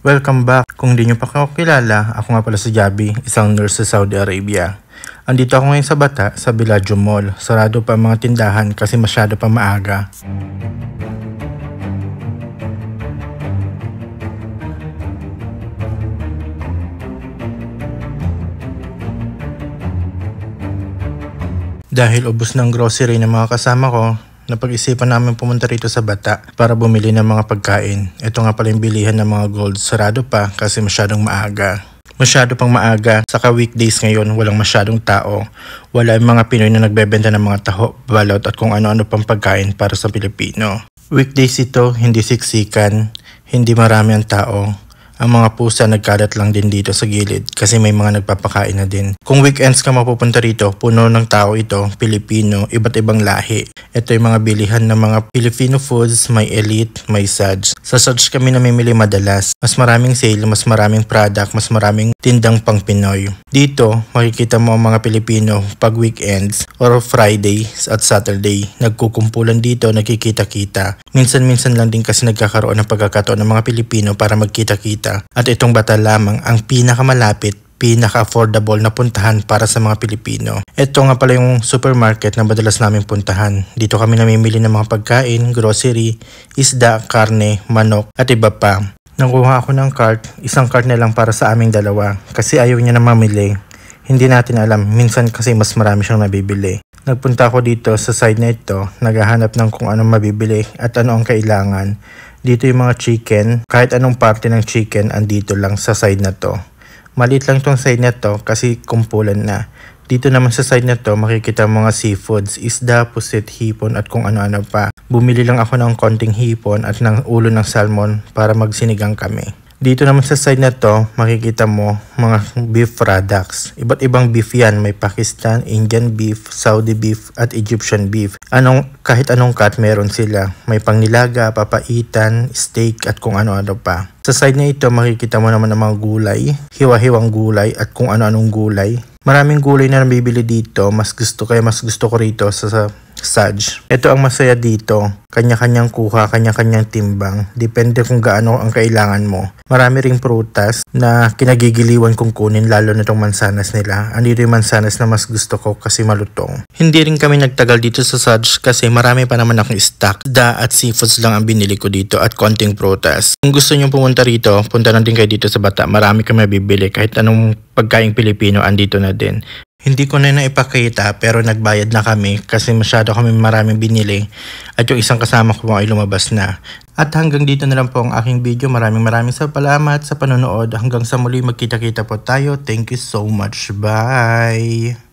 Welcome back! Kung di nyo pa ako kilala, ako nga pala si Jabi, isang nurse sa Saudi Arabia. Andito ako ngayon sa Bata, sa Biladjo Mall. Sarado pa mga tindahan kasi masyado pa maaga. Dahil ubos ng grocery ng mga kasama ko, napag-isipan namin pumunta rito sa Bata para bumili ng mga pagkain. Ito nga pala yung bilihan ng mga gold. Sarado pa kasi masyadong maaga. Masyado pang maaga, saka weekdays ngayon walang masyadong tao. Wala yung mga Pinoy na nagbebenta ng mga taho, balot at kung ano-ano pang pagkain para sa Pilipino. Weekdays ito, hindi siksikan, hindi marami ang tao. Ang mga pusa nagkalat lang din dito sa gilid kasi may mga nagpapakain na din. Kung weekends ka mapupunta rito, puno ng tao ito, Pilipino, iba't ibang lahi. Ito yung mga bilihan ng mga Filipino foods, may elite, may suds. Sa suds kami namimili madalas. Mas maraming sale, mas maraming product, mas maraming tindang pang Pinoy. Dito, makikita mo ang mga Pilipino pag weekends or Friday at Saturday. Nagkukumpulan dito, nagkikita-kita. Minsan-minsan lang din kasi nagkakaroon ng pagkakataon ng mga Pilipino para magkita-kita. At itong bata lamang ang pinakamalapit pinaka-affordable na puntahan para sa mga Pilipino. Ito nga pala yung supermarket na madalas namin puntahan. Dito kami namimili ng mga pagkain, grocery, isda, karne, manok at iba pa. Nanguha ako ng cart, isang cart na lang para sa aming dalawa kasi ayaw niya na mamili. Hindi natin alam, minsan kasi mas marami siyang nabibili. Nagpunta ako dito sa side na ito, naghahanap ng kung anong mabibili at ano ang kailangan. Dito yung mga chicken, kahit anong parte ng chicken andito lang sa side na to. Maliit lang tong side na to kasi kumpulan na. Dito naman sa side na to, makikita mga seafoods, isda, pusit, hipon at kung ano-ano pa. Bumili lang ako ng konting hipon at ng ulo ng salmon para magsinigang kami. Dito naman sa side na to, makikita mo mga beef products. Iba't ibang beef yan. May Pakistan, Indian beef, Saudi beef, at Egyptian beef. Anong, kahit anong cut meron sila. May pangnilaga, papaitan, steak, at kung ano-ano pa. Sa side na ito, makikita mo naman ang mga gulay, hiwa-hiwang gulay, at kung ano-anong gulay Maraming gulay na nabibili dito. Mas gusto kaya mas gusto ko rito sa, sa Saj. Ito ang masaya dito. Kanya-kanyang kuha, kanya-kanyang timbang. Depende kung gaano ang kailangan mo. Marami ring prutas na kinagigiliwan kong kunin lalo na itong mansanas nila. Andito yung mansanas na mas gusto ko kasi malutong. Hindi rin kami nagtagal dito sa Saj kasi marami pa naman akong stock. Da at seafoods lang ang binili ko dito at konting prutas. Kung gusto nyo pumunta rito, punta na din kayo dito sa Bata. Marami kami bibili kahit anong pagkaing Pilipino andito na din. Hindi ko na naipakita pero nagbayad na kami kasi masyado kami maraming binili at yung isang kasama ko ay lumabas na. At hanggang dito na lang po ang aking video. Maraming maraming salamat sa panonood. Hanggang sa muli magkita-kita po tayo. Thank you so much. Bye!